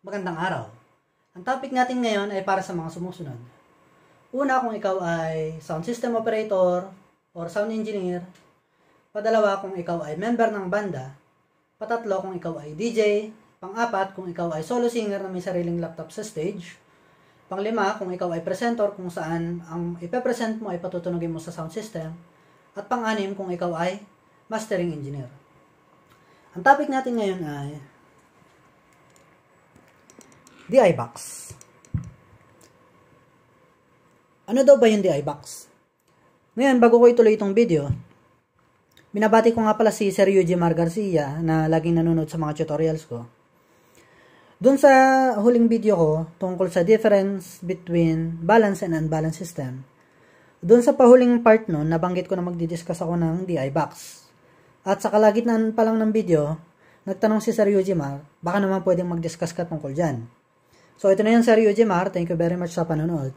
Magandang araw. Ang topic natin ngayon ay para sa mga sumusunod. Una, kung ikaw ay sound system operator or sound engineer. Padalawa, kung ikaw ay member ng banda. Patatlo, kung ikaw ay DJ. Pang-apat, kung ikaw ay solo singer na may sariling laptop sa stage. Panglima, kung ikaw ay presenter kung saan ang ipepresent mo ay patutunogin mo sa sound system. At pang-anim, kung ikaw ay mastering engineer. Ang topic natin ngayon ay DI box. Ano daw ba yung DI box? Ngayon, bago ko ituloy itong video, binabati ko nga pala si Sir Yuji Mar Garcia na laging nanonood sa mga tutorials ko. Doon sa huling video ko tungkol sa difference between balance and unbalanced system, doon sa pahuling part nun, nabanggit ko na magdidiscuss ako ng DI box. At sa kalagitnaan pa lang ng video, nagtanong si Sir Yuji Mar, baka naman pwedeng mag-discuss ka tungkol dyan. So, ito na yan, Sir Eugene Mar. Thank you very much sa panonood.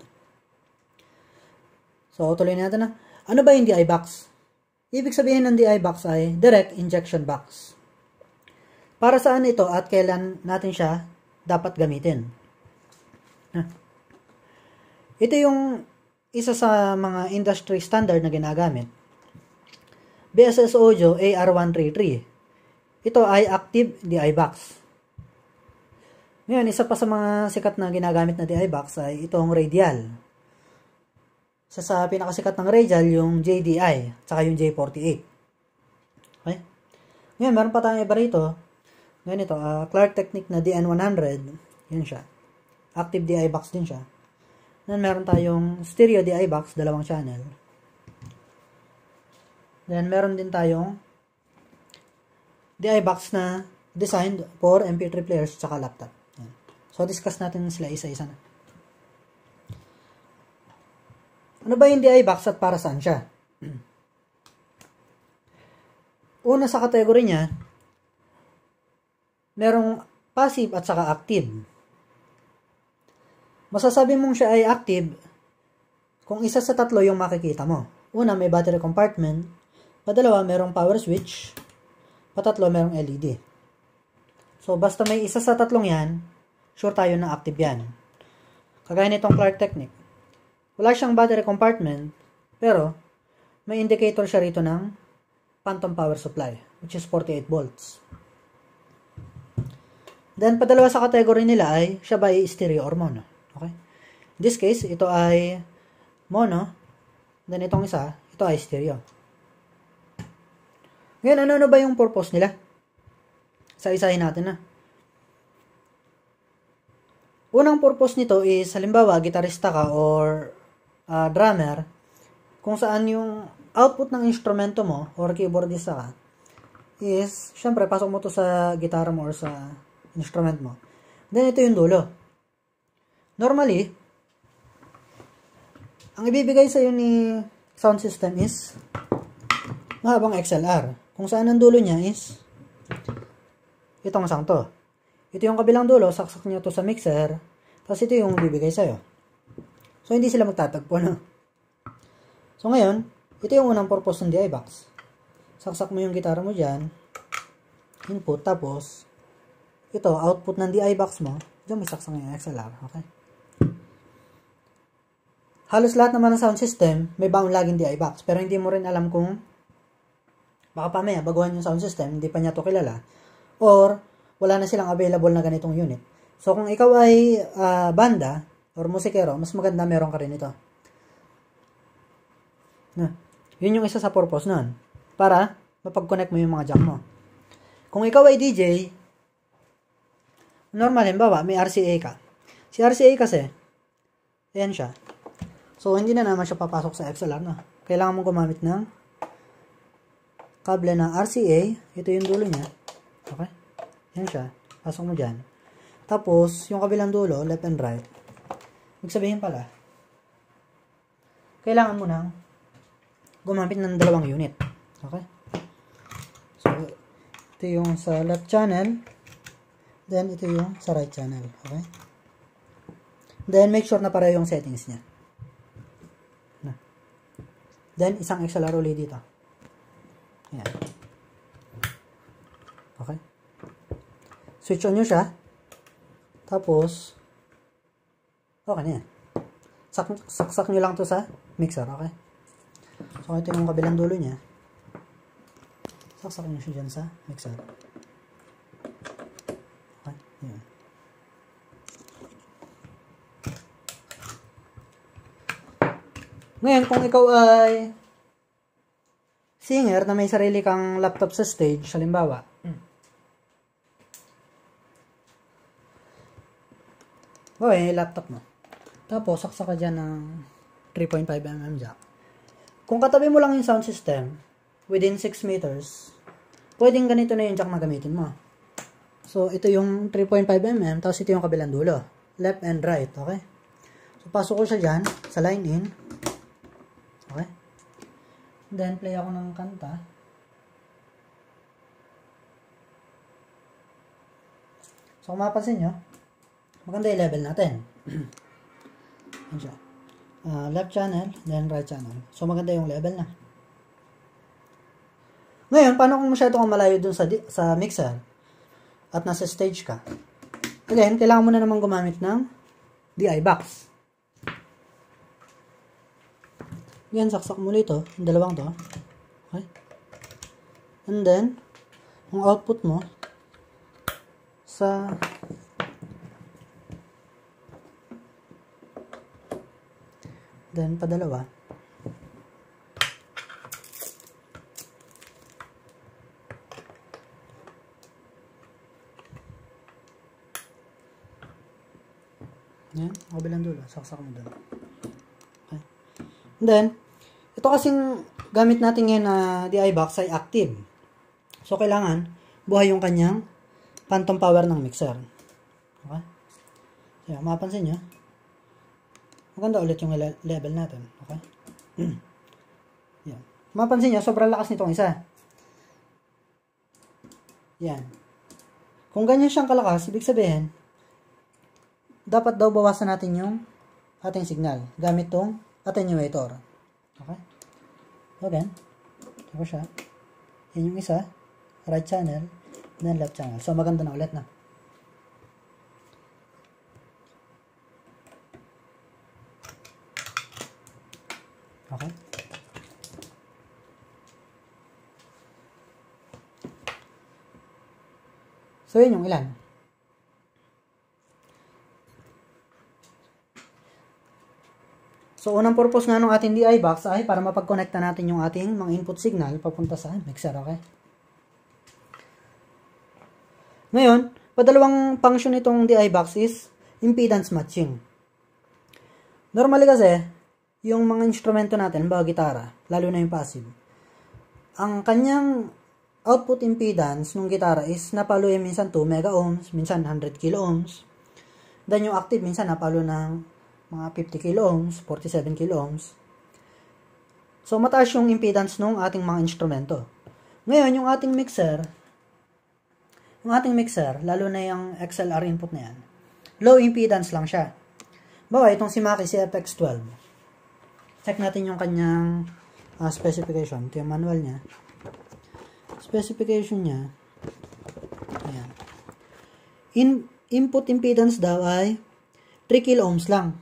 So, tuloy natin na. Ano ba yung DI box? Ibig sabihin ng DI box ay direct injection box. Para saan ito at kailan natin siya dapat gamitin? Ito yung isa sa mga industry standard na ginagamit. BSS Audio AR133. Ito ay active DI box. Ngayon, isa pa sa mga sikat na ginagamit na DI box ay itong radial. Isa sa pinakasikat ng radial, yung JDI, tsaka yung J48. Okay? Ngayon, meron pa tayong iba rito. Ngayon ito, uh, Clark Technique na DN100. Yan siya. Active DI box din siya. Then, meron tayong stereo DI box, dalawang channel. Then, meron din tayong DI box na designed for MP3 players tsaka laptop. So, discuss natin sila isa-isa na. Ano ba hindi ay box at para saan siya? Una sa kategory niya, merong passive at saka active. Masasabi mong siya ay active kung isa sa tatlo yung makikita mo. Una, may battery compartment. Padalawa, merong power switch. Patatlo, merong LED. So, basta may isa sa tatlong yan, sure tayo na active yan. Kagaya nitong Clark Technique. Wala siyang battery compartment, pero may indicator siya rito ng phantom power supply, which is 48 volts. Then, padalawa sa category nila ay siya ba ay stereo or mono. Okay? In this case, ito ay mono. Then, itong isa, ito ay stereo. Ngayon, ano-ano ba yung purpose nila? Sa-isahin natin na. Ah. Unang purpose nito is, halimbawa, gitarista ka or uh, drummer, kung saan yung output ng instrumento mo or keyboardista ka, is, syempre, pasok mo to sa gitara mo or sa instrument mo. Then, ito yung dulo. Normally, ang ibibigay sa'yo ni sound system is mahabang XLR. Kung saan ang dulo niya is itong isang to. Ito yung kabilang dulo, saksak niya to sa mixer. Tapos ito yung bibigay sa'yo. So, hindi sila magtatagpo, no? So, ngayon, ito yung unang purpose ng DI box. Saksak mo yung gitara mo dyan. Input. Tapos, ito, output ng DI box mo. Diyan may saksak yung XLR. Ah, okay? Halos lahat naman ng sound system, may bound laging DI box. Pero hindi mo rin alam kung baka pamaya baguhan yung sound system, hindi pa niya to kilala. Or, wala na silang available na ganitong unit. So, kung ikaw ay uh, banda or musikero, mas maganda meron ka rin ito. Na, yun yung isa sa purpose nun. Para mapag-connect mo yung mga jack mo. Kung ikaw ay DJ, normal, halimbawa, may RCA ka. Si RCA kasi, ayan siya. So, hindi na naman siya papasok sa XLR na. Ano. Kailangan mong gumamit ng kable na RCA. Ito yung dulo niya. Okay? Yan siya. Pasok mo dyan. Tapos, yung kabilang dulo, left and right. Magsabihin pala, kailangan mo nang gumamit ng dalawang unit. Okay? So, ito yung sa left channel. Then, ito yung sa right channel. Okay? Then, make sure na pareho yung settings niya. Na. Then, isang XLR ulit dito. Ayan. Switch on nyo siya. Tapos, okay na yan. Sak saksak nyo lang to sa mixer, okay? So, ito yung kabilang dulo niya. Saksak nyo siya dyan sa mixer. Okay, yun. Ngayon, kung ikaw ay singer na may sarili kang laptop sa stage, halimbawa, o oh, eh, laptop mo. Tapos, saksa ka dyan ng 3.5mm jack. Kung katabi mo lang yung sound system, within 6 meters, pwedeng ganito na yung jack na gamitin mo. So, ito yung 3.5mm, tapos ito yung kabilang dulo. Left and right, okay? So, pasok ko siya dyan, sa line in. Okay? Then, play ako ng kanta. So, kung mapansin nyo, maganda i-level natin. Yan siya. Uh, left channel, then right channel. So, maganda yung level na. Ngayon, paano kung masyado kang malayo dun sa, sa mixer at nasa stage ka? Again, kailangan mo na naman gumamit ng DI box. Yan, saksak mo ito. Oh. Yung dalawang to. Okay. And then, ang output mo sa Then, padalawa. Yan, kabilang dulo. Saksak mo doon. Okay. And then, ito kasing gamit natin ngayon na DI box ay active. So, kailangan buhay yung kanyang phantom power ng mixer. Okay? So, mapansin nyo, Maganda ulit yung level natin. Okay? Yan. Mapansin nyo, sobrang lakas nitong isa. Yan. Kung ganyan siyang kalakas, ibig sabihin, dapat daw bawasan natin yung ating signal gamit tong attenuator. Okay? So, again, ito siya. Yan yung isa. Right channel, then left channel. So, maganda na ulit na. So, yun yung ilan. So, unang purpose nga ng ating DI box ay para mapag-connecta natin yung ating mga input signal papunta sa mixer, okay? Ngayon, padalawang function nitong DI box is impedance matching. Normally kasi, yung mga instrumento natin, bago gitara, lalo na yung passive, ang kanyang output impedance ng gitara is napalo yung minsan 2 mega ohms, minsan 100 kilo ohms. Then yung active minsan napalo ng mga 50 kilo ohms, 47 kilo ohms. So mataas yung impedance ng ating mga instrumento. Ngayon, yung ating mixer, yung ating mixer, lalo na yung XLR input na yan, low impedance lang siya. Bawa, itong si Maki, si FX12. Check natin yung kanyang uh, specification. Ito yung manual niya specification niya, ayan. In, input impedance daw ay 3 kilo ohms lang.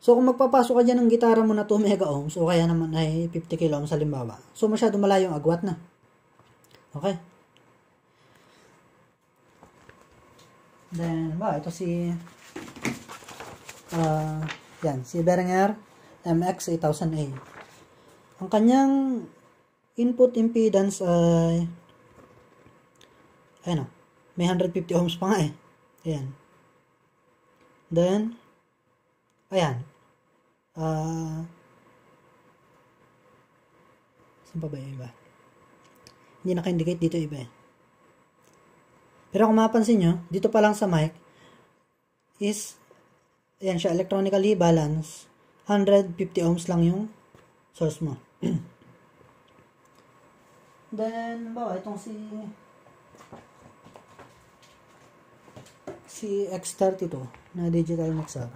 So, kung magpapasok ka dyan ng gitara mo na 2 mega ohms, o kaya naman ay 50 kilo ohms halimbawa, so masyado malayo ang agwat na. Okay. Then, ba, ito si uh, yan, si Behringer MX-8000A. Ang kanyang Input impedance ay ano, may 150 ohms pa nga eh. Ayan. Then, ayan. Ah, uh, saan pa ba yung iba? Hindi naka-indicate dito iba eh. Pero kung mapansin nyo, dito pa lang sa mic, is, ayan siya, electronically balanced, 150 ohms lang yung source mo. Then, bawa itong si si X32 na digital mixer.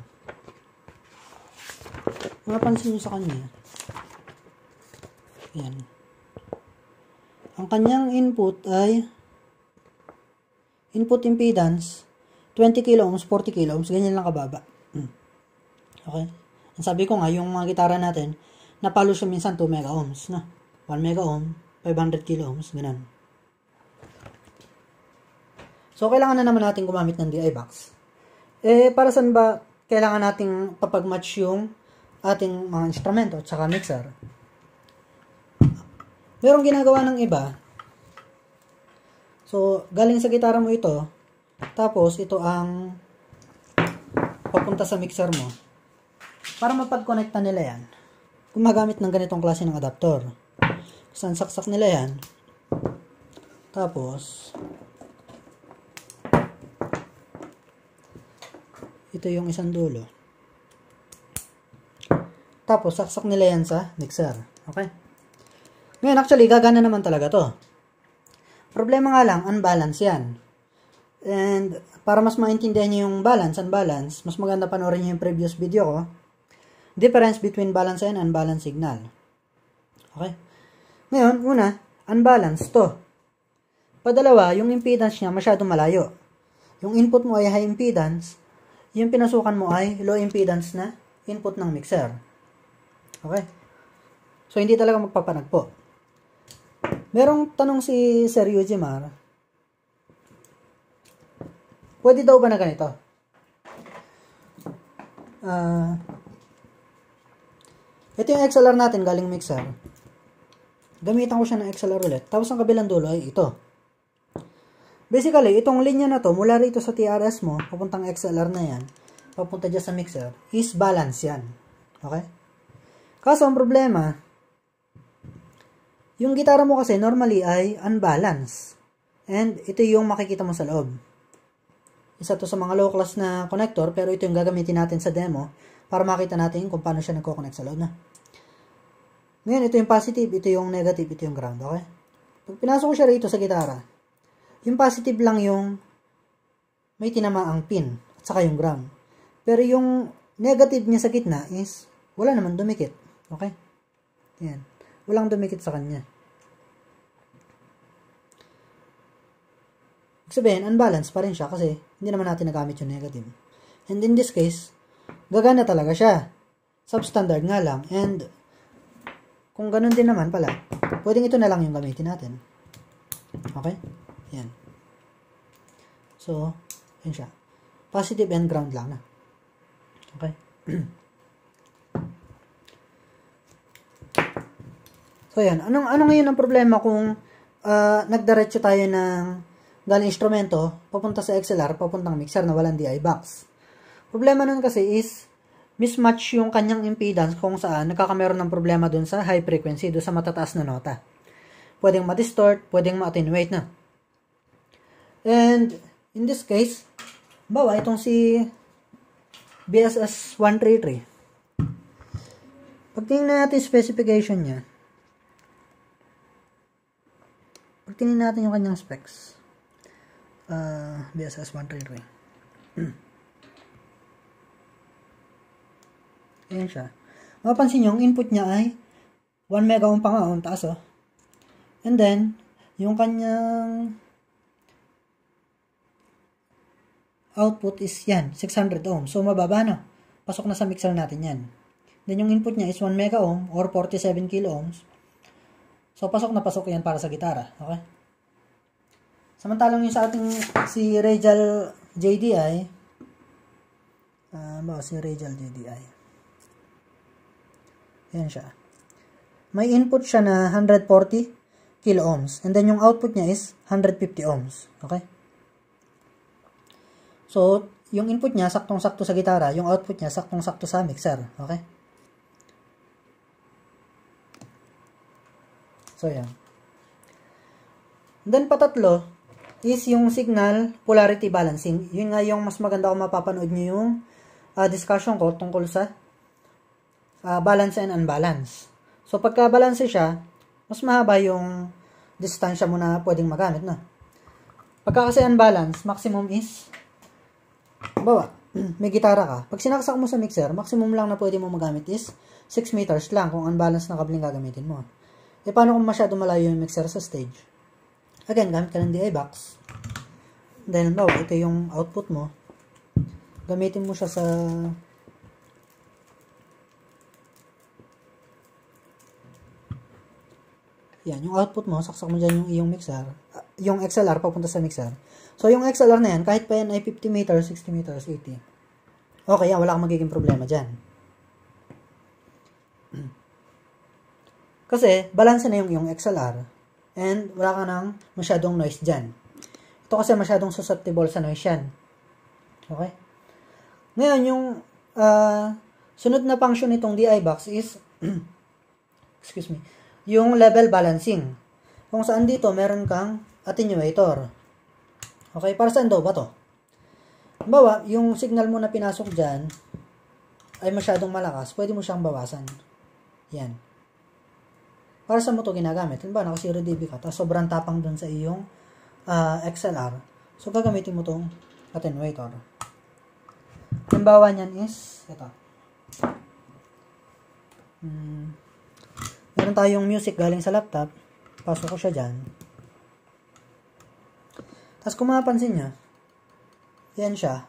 Mapansin nyo sa kanya. Yan. Ang kanyang input ay input impedance 20 kilo ohms, 40 kilo ohms, ganyan lang kababa. Hmm. Okay? Ang sabi ko nga, yung mga gitara natin, napalo siya minsan 2 mega ohms, na 1 mega ohm, 500 kilo ohms, ganun. So, kailangan na naman natin gumamit ng DI box. Eh, para saan ba kailangan nating papag-match yung ating mga instrumento at saka mixer? Merong ginagawa ng iba. So, galing sa gitara mo ito. Tapos, ito ang papunta sa mixer mo. Para mapag-connecta nila yan, gumagamit ng ganitong klase ng adapter saksak nila yan tapos ito yung isang dulo tapos saksak nila yan sa mixer okay ngayon actually gagana naman talaga to problema nga lang unbalance yan and para mas maintindihan nyo yung balance unbalance mas maganda panoorin nyo yung previous video ko difference between balance and unbalance signal okay ngayon, una, unbalanced to. Padalawa, yung impedance niya masyadong malayo. Yung input mo ay high impedance, yung pinasukan mo ay low impedance na input ng mixer. Okay? So, hindi talaga magpapanagpo. Merong tanong si Sir Yuji Mar, pwede daw ba na ganito? Uh, ito yung XLR natin galing mixer gamitan ko siya ng XLR ulit. Tapos ang kabilang dulo ay ito. Basically, itong linya na to, mula rito sa TRS mo, papuntang XLR na yan, papunta dyan sa mixer, is balance yan. Okay? Kaso, ang problema, yung gitara mo kasi normally ay unbalanced. And ito yung makikita mo sa loob. Isa to sa mga low class na connector, pero ito yung gagamitin natin sa demo para makita natin kung paano siya nagko-connect sa loob na. Ngayon, ito yung positive, ito yung negative, ito yung ground, okay? Pag pinasok ko siya rito sa gitara, yung positive lang yung may tinama ang pin at saka yung ground. Pero yung negative niya sa gitna is wala naman dumikit. Okay? Yan. Walang dumikit sa kanya. Sabihin, unbalanced pa rin siya kasi hindi naman natin nagamit yung negative. And in this case, gagana talaga siya. Substandard nga lang and kung ganun din naman pala, pwedeng ito na lang yung gamitin natin. Okay? Yan. So, yun siya. Positive and ground lang na. Okay? so, yan. Anong, ano ngayon ang problema kung uh, ah, nagdiretso tayo ng galing instrumento, papunta sa XLR, papuntang mixer na walang DI box? Problema nun kasi is, mismatch yung kanyang impedance kung saan nagkakameron ng problema dun sa high frequency, dun sa matataas na nota. Pwedeng ma-distort, pwedeng ma-attenuate na. And in this case, bawa itong si BSS 133. Pag tingnan natin specification niya, pag tingnan natin yung kanyang specs, uh, BSS 133. Ayan siya. Mapapansin nyo, ang input niya ay 1 mega ohm pa nga, ang taas oh. And then, yung kanyang output is yan, 600 ohm. So, mababa na. Pasok na sa mixer natin yan. Then, yung input niya is 1 mega ohm or 47 kilo ohms. So, pasok na pasok yan para sa gitara. Okay? Samantalang yung sa ating si Rajal JDI, uh, ah, ba, si Rajal JDI, Ayan siya. May input siya na 140 kilo ohms. And then yung output niya is 150 ohms. Okay? So, yung input niya saktong-sakto sa gitara, yung output niya saktong-sakto sa mixer. Okay? So, yan. And then, patatlo is yung signal polarity balancing. Yun nga yung mas maganda kung mapapanood nyo yung uh, discussion ko tungkol sa uh, balance and unbalance. So, pagka balance siya, mas mahaba yung distansya mo na pwedeng magamit na. Pagka kasi unbalance, maximum is, bawa, may gitara ka. Pag sinaksak mo sa mixer, maximum lang na pwede mo magamit is 6 meters lang kung unbalanced na kabling gagamitin mo. E paano kung masyado malayo yung mixer sa stage? Again, gamit ka ng DI box. Then, bawa, ito yung output mo. Gamitin mo siya sa yan, yung output mo, saksak mo dyan yung iyong mixer, uh, yung XLR papunta sa mixer. So, yung XLR na yan, kahit pa yan ay 50 meters, 60 meters, 80. Okay, yan, wala kang magiging problema dyan. Kasi, balanse na yung iyong XLR and wala ka nang masyadong noise dyan. Ito kasi masyadong susceptible sa noise yan. Okay? Ngayon, yung uh, sunod na function nitong DI box is excuse me, yung level balancing. Kung saan dito meron kang attenuator. Okay, para saan daw ba to? Bawa, yung signal mo na pinasok dyan ay masyadong malakas, pwede mo siyang bawasan. Yan. Para sa mo to ginagamit? Halimbawa, naka 0 dB ka, tapos sobrang tapang dun sa iyong uh, ah, XLR. So, gagamitin mo tong attenuator. Halimbawa niyan is, ito. Hmm meron tayong music galing sa laptop. Pasok ko siya dyan. Tapos kung mapansin nyo, yan siya.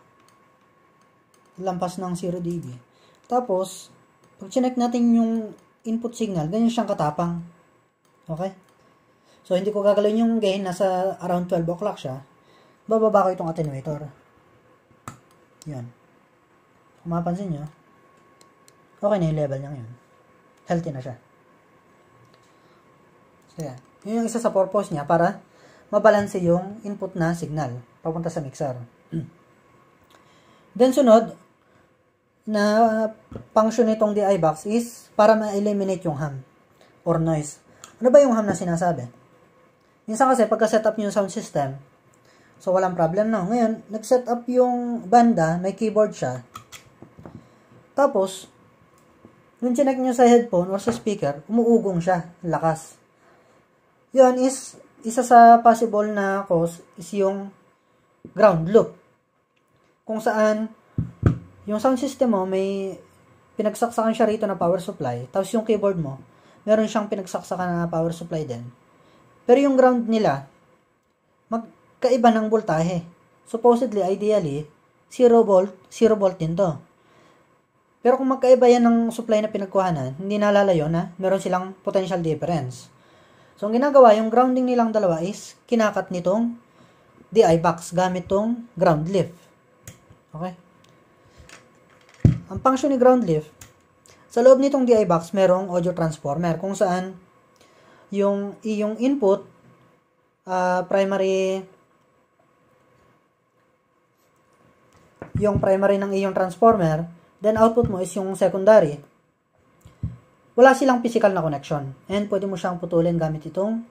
Lampas ng 0 dB. Tapos, pag chinek natin yung input signal, ganyan siyang katapang. Okay? So, hindi ko gagalawin yung gain. Nasa around 12 o'clock siya. Bababa ko itong attenuator. Yan. Kung mapansin nyo, okay na yung level niya ngayon. Healthy na siya. So, yan. Yun yung isa sa purpose niya para mabalanse yung input na signal papunta sa mixer. Then, sunod, na function nitong DI box is para ma-eliminate yung ham or noise. Ano ba yung ham na sinasabi? Minsan kasi pagka setup up niyo yung sound system, so walang problem na. No? Ngayon, nag setup yung banda, may keyboard siya. Tapos, nung chinek nyo sa headphone or sa speaker, umuugong siya, lakas. Yun is, isa sa possible na cause is yung ground loop. Kung saan, yung sound system mo, may pinagsaksakan siya rito na power supply. Tapos yung keyboard mo, meron siyang pinagsaksakan na power supply din. Pero yung ground nila, magkaiba ng voltahe. Supposedly, ideally, 0 volt, 0 volt din to. Pero kung magkaiba yan ng supply na pinagkuhanan, hindi nalalayo na meron silang potential difference. So, ang ginagawa, yung grounding nilang dalawa is kinakat nitong DI box gamit tong ground lift. Okay? Ang function ni ground lift, sa loob nitong DI box, merong audio transformer kung saan yung yung input uh, primary yung primary ng iyong transformer, then output mo is yung secondary wala silang physical na connection. And pwede mo siyang putulin gamit itong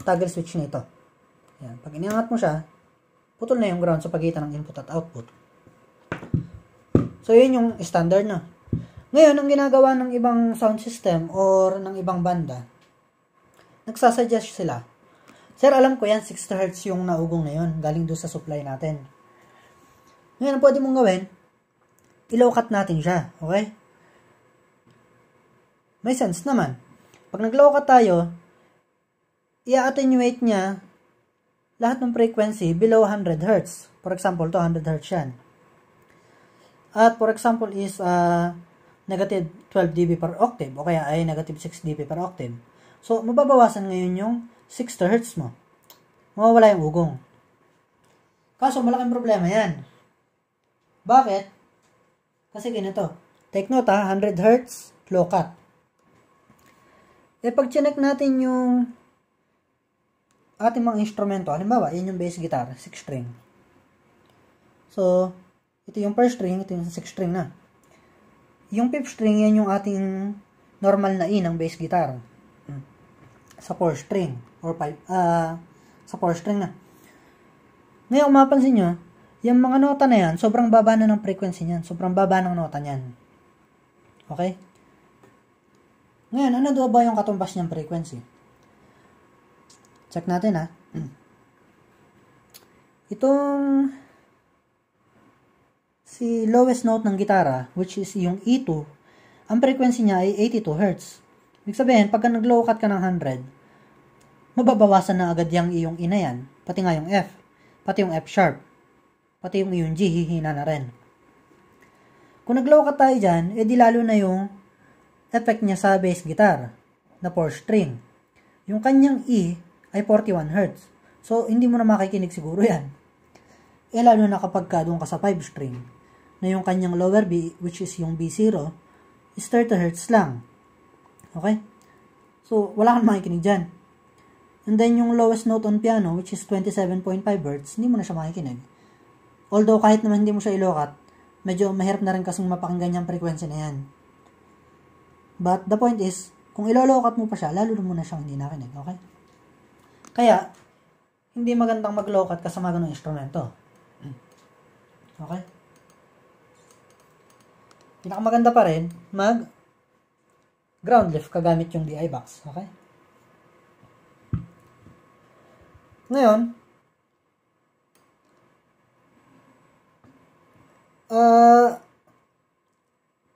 toggle switch na ito. Ayan. Pag iniangat mo siya, putol na yung ground sa pagitan ng input at output. So, yun yung standard na. Ngayon, ang ginagawa ng ibang sound system or ng ibang banda, nagsasuggest sila, Sir, alam ko yan, 60 Hz yung naugong na yun, galing doon sa supply natin. Ngayon, ang pwede mong gawin, ilow cut natin siya, okay? may sense naman. Pag nag-low nagloka tayo, i-attenuate niya lahat ng frequency below 100 Hz. For example, 200 Hz yan. At for example is uh, negative 12 dB per octave o kaya ay negative 6 dB per octave. So, mababawasan ngayon yung 60 Hz mo. Mawawala yung ugong. Kaso, malaking problema yan. Bakit? Kasi ganito. Take note ha, 100 Hz, low cut. Eh, pag chinek natin yung ating mga instrumento, halimbawa, yun yung bass guitar, 6 string. So, ito yung first string, ito yung 6 string na. Yung fifth string, yan yung ating normal na E ng bass guitar. Sa 4 string, or 5, uh, ah, sa 4 string na. Ngayon, mapansin nyo, yung mga nota na yan, sobrang baba na ng frequency niyan. Sobrang baba ng nota niyan. Okay? Ngayon, ano daw ba yung katumbas niyang frequency? Check natin ha. Itong si lowest note ng gitara, which is yung E2, ang frequency niya ay 82 Hz. Ibig sabihin, pagka nag-low cut ka ng 100, mababawasan na agad yung iyong ina e yan, pati nga yung F, pati yung F sharp, pati yung iyong G, hihina na rin. Kung nag-low cut tayo dyan, edi lalo na yung effect niya sa bass guitar na 4 string. Yung kanyang E ay 41 Hz. So, hindi mo na makikinig siguro yan. E lalo na kapag ka doon ka sa 5 string na yung kanyang lower B, which is yung B0, is 30 Hz lang. Okay? So, wala kang makikinig dyan. And then, yung lowest note on piano, which is 27.5 Hz, hindi mo na siya makikinig. Although, kahit naman hindi mo siya ilokat, medyo mahirap na rin kasing mapakinggan yung frequency na yan. But the point is, kung ilolockup mo pa siya, lalo mo na siyang hindi narinig, okay? Kaya, hindi magandang mag-lockout ka sa instrumento. Okay? Pinakamaganda pa rin, mag ground lift kagamit yung DI box, okay? Ngayon, uh,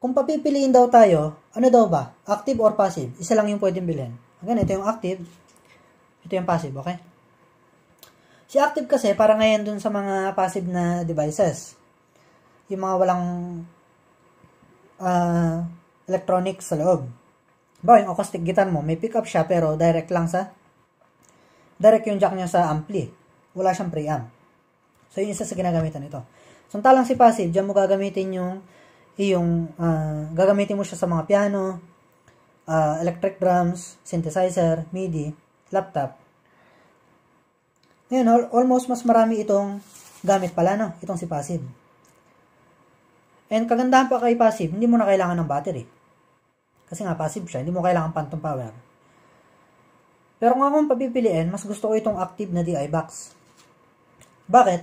kung papipiliin daw tayo, ano daw ba? Active or passive? Isa lang yung pwedeng bilhin. Again, ito yung active. Ito yung passive, okay? Si active kasi, para ngayon dun sa mga passive na devices. Yung mga walang uh, electronics sa loob. Ba, yung acoustic guitar mo, may pickup siya pero direct lang sa direct yung jack niya sa ampli. Wala siyang preamp. So, yun isa sa ginagamitan nito. Samtalang si passive, dyan mo gagamitin yung yung uh, gagamitin mo siya sa mga piano, uh, electric drums, synthesizer, MIDI, laptop. Ngayon, almost mas marami itong gamit pala, no? Itong si passive. And kagandahan pa kay passive, hindi mo na kailangan ng battery. Kasi nga, passive siya. Hindi mo kailangan pantong power. Pero kung akong papipiliin, mas gusto ko itong active na DI box. Bakit?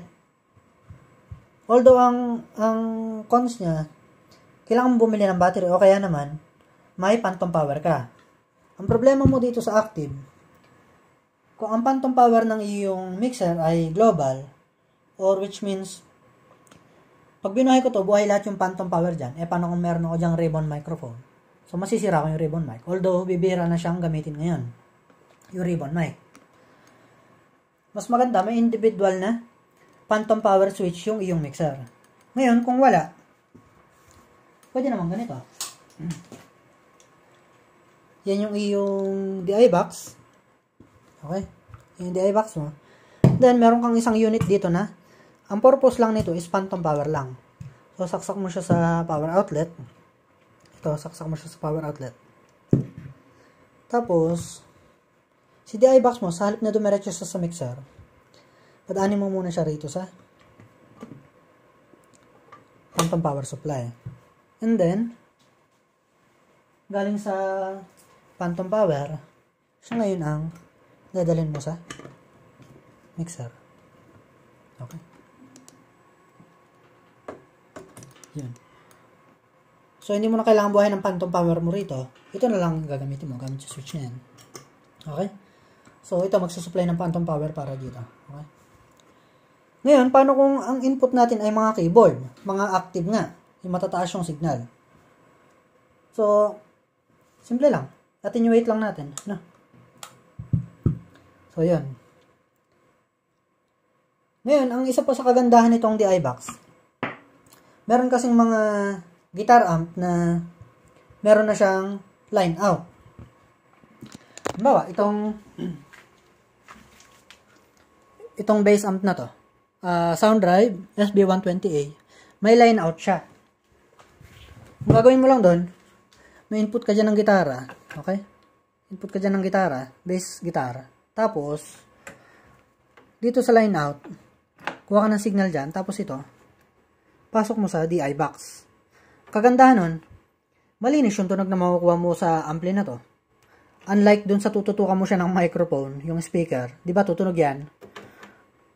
Although ang, ang cons niya, kailangan mong bumili ng battery o kaya naman, may phantom power ka. Ang problema mo dito sa active, kung ang phantom power ng iyong mixer ay global, or which means, pag binuhay ko to, buhay lahat yung phantom power dyan, eh paano kung meron ako dyang ribbon microphone? So, masisira ko yung ribbon mic. Although, bibira na siyang gamitin ngayon. Yung ribbon mic. Mas maganda, may individual na phantom power switch yung iyong mixer. Ngayon, kung wala, Pwede naman ganito. Ah. Mm. Yan yung iyong DI box. Okay? Yan yung DI box mo. Then, meron kang isang unit dito na ang purpose lang nito is phantom power lang. So, saksak mo siya sa power outlet. Ito, saksak mo siya sa power outlet. Tapos, si DI box mo, sa halip na dumiretso siya sa mixer, padaanin mo muna siya rito sa phantom power supply. And then, galing sa phantom power, siya ngayon ang dadalhin mo sa mixer. Okay. Yan. So, hindi mo na kailangan buhay ng phantom power mo rito. Ito na lang gagamitin mo. Gamit sa switch na yan. Okay? So, ito magsusupply ng phantom power para dito. Okay? Ngayon, paano kung ang input natin ay mga keyboard? Mga active nga yung matataas yung signal. So, simple lang. Attenuate lang natin. No? So, yun. Ngayon, ang isa pa sa kagandahan nitong DI-Box, meron kasing mga guitar amp na meron na siyang line out. Halimbawa, itong itong bass amp na to, uh, sound drive SB120A, may line out siya. Ang gagawin mo lang doon, may input ka dyan ng gitara. Okay? Input ka dyan ng gitara, bass gitara. Tapos, dito sa line out, kuha ka ng signal dyan. Tapos ito, pasok mo sa DI box. Kagandahan nun, malinis yung tunog na makukuha mo sa ampli na to. Unlike dun sa tututukan mo siya ng microphone, yung speaker, di ba tutunog yan?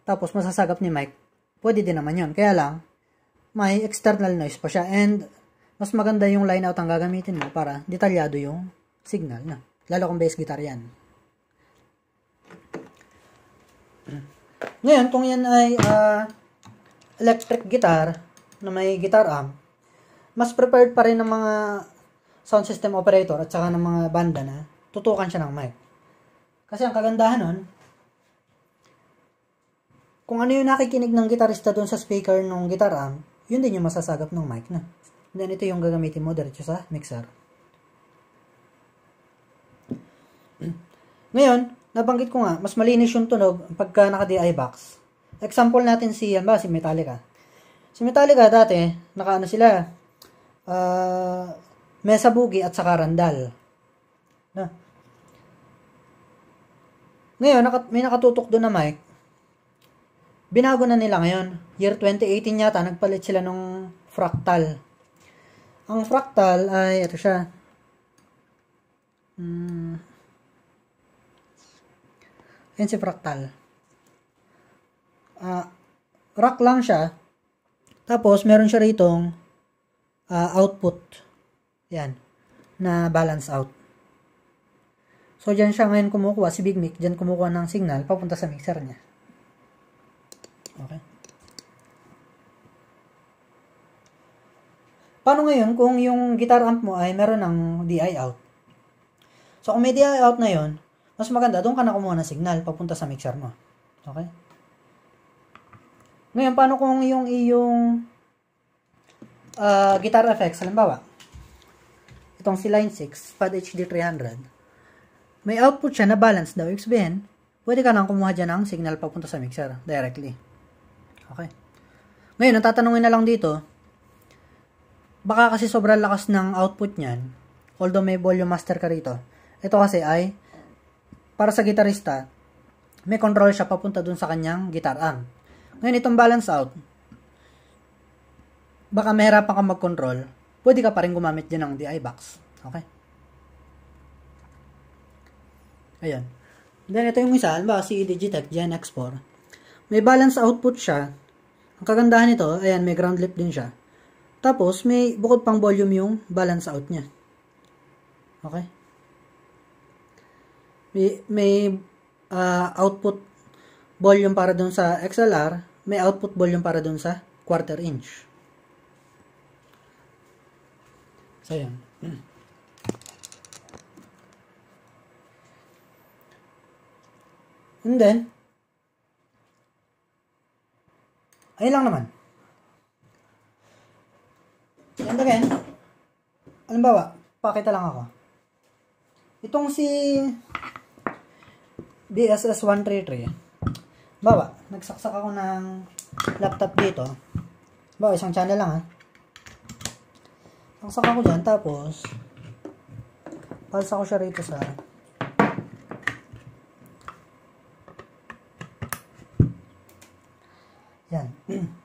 Tapos masasagap ni mic, pwede din naman yun. Kaya lang, may external noise pa siya and mas maganda yung line out ang gagamitin mo para detalyado yung signal na. Lalo kung bass guitar yan. Ngayon, kung yan ay uh, electric guitar na may guitar amp, mas prepared pa rin ng mga sound system operator at saka ng mga banda na tutukan siya ng mic. Kasi ang kagandahan nun, kung ano yung nakikinig ng gitarista doon sa speaker ng guitar amp, yun din yung masasagap ng mic na. Then, ito yung gagamitin mo diretso sa mixer. Ngayon, nabanggit ko nga, mas malinis yung tunog pagka naka-DI box. Example natin si, yan ba, si Metallica. Si Metallica dati, nakaano sila, uh, Mesa Boogie at saka Randall. Na. Ngayon, naka, may nakatutok doon na mic. Binago na nila ngayon. Year 2018 yata, nagpalit sila nung fractal ang fractal ay, ito siya. Mm. Yan si fractal. Uh, rock lang siya. Tapos, meron siya ritong uh, output. Yan. Na balance out. So, dyan siya ngayon kumukuha, si Big Mic, dyan kumukuha ng signal papunta sa mixer niya. Okay. Paano ngayon kung yung guitar amp mo ay meron ng DI out? So, kung may DI out na yon, mas maganda, doon ka na kumuha ng signal papunta sa mixer mo. Okay? Ngayon, paano kung yung iyong uh, guitar effects, halimbawa, itong si Line 6, Pad HD 300, may output siya na balance daw, ibig sabihin, pwede ka nang kumuha dyan ng signal papunta sa mixer directly. Okay? Ngayon, ang tatanungin na lang dito, Baka kasi sobrang lakas ng output niyan, although may volume master ka rito. Ito kasi ay, para sa gitarista, may control siya papunta dun sa kanyang guitar amp. Ngayon, itong balance out, baka mahirapan ka mag-control, pwede ka pa rin gumamit din ng DI box. Okay? Ayan. Then, ito yung isa. Halimbawa, si Digitech Gen X4. May balance output siya. Ang kagandahan nito, ayan, may ground lip din siya. Tapos, may bukod pang volume yung balance out niya. Okay? May, may uh, output volume para dun sa XLR, may output volume para dun sa quarter inch. So, yan. And then, ayun lang naman. And again, alimbawa, pakita lang ako. Itong si DSS-133, bawa, nagsaksak ako ng laptop dito. Bawa, isang channel lang ha. Saksak ako dyan, tapos, palsa ko siya rito sa yan.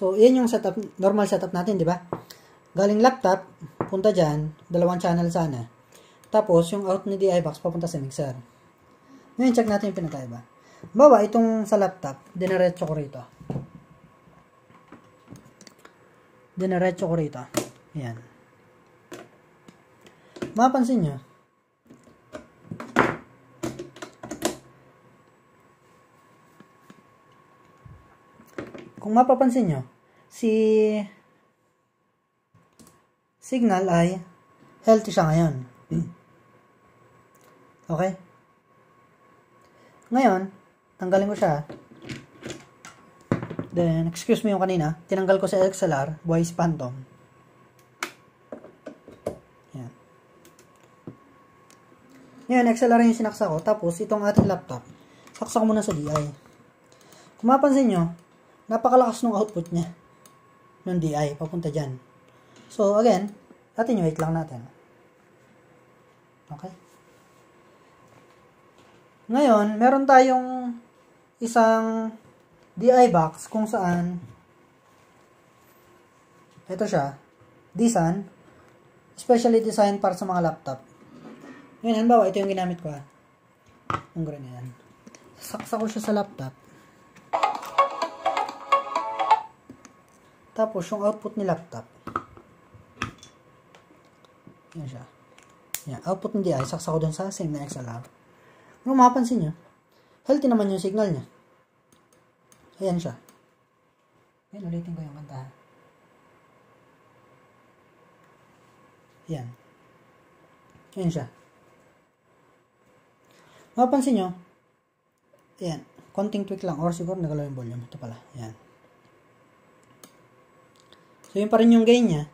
So, yan yung setup, normal setup natin, di ba? Galing laptop, punta dyan, dalawang channel sana. Tapos, yung out ni DI box, papunta sa mixer. Ngayon, check natin yung pinakaiba. Bawa, itong sa laptop, dinaretso ko rito. Dinaretso ko rito. Ayan. Mapansin nyo, kung mapapansin nyo, si signal ay healthy siya ngayon. Okay? Ngayon, tanggalin ko siya. Then, excuse me yung kanina. Tinanggal ko sa XLR. voice Phantom. Yan. Ngayon, XLR yung sinaksa ko. Tapos, itong ating laptop. Saksa ko muna sa DI. Kung mapansin nyo, napakalakas ng output niya ng DI papunta dyan. So, again, wait lang natin. Okay? Ngayon, meron tayong isang DI box kung saan ito siya, Disan, specially designed para sa mga laptop. Ngayon, halimbawa, ito yung ginamit ko ha. Ah. Ang yan. Saksa ko siya sa laptop. Tapos, yung output ni laptop. Yan siya. Yan. Output ni DI. Saksa ko dun sa same na XLR. Kung mapansin nyo, healthy naman yung signal niya. Ayan siya. Ayan, ulitin ko yung kantahan. Ayan. Ayan siya. Mapansin nyo, ayan, konting tweak lang or siguro nagalaw yung volume. Ito pala. Ayan. So, yun pa rin yung gain niya.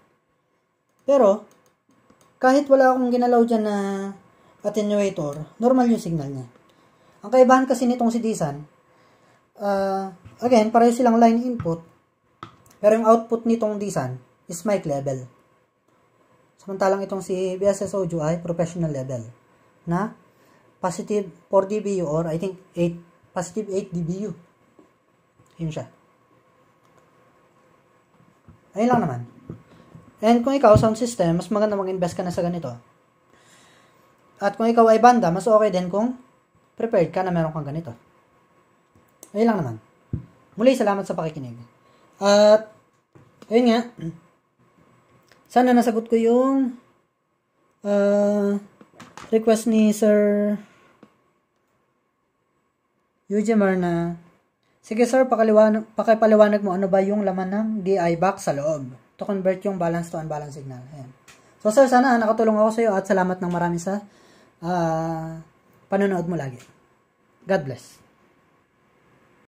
Pero, kahit wala akong ginalaw dyan na attenuator, normal yung signal niya. Ang kaibahan kasi nitong si Disan, uh, ah, again, pareho silang line input, pero yung output nitong Disan is mic level. Samantalang itong si BSS Audio ay professional level na positive 4 dBu or I think 8, positive 8 dBu. Yun siya. Ayun lang naman. And kung ikaw sound system, mas maganda mag-invest ka na sa ganito. At kung ikaw ay banda, mas okay din kung prepared ka na meron kang ganito. Ayun lang naman. Muli, salamat sa pakikinig. At, ayun nga, sana nasagot ko yung uh, request ni Sir Eugene Marna Sige sir, pakiliwanag, pakipaliwanag mo ano ba yung laman ng DI box sa loob to convert yung balance to unbalanced signal. Ayan. So sir, sana nakatulong ako sa iyo at salamat ng marami sa uh, panonood mo lagi. God bless.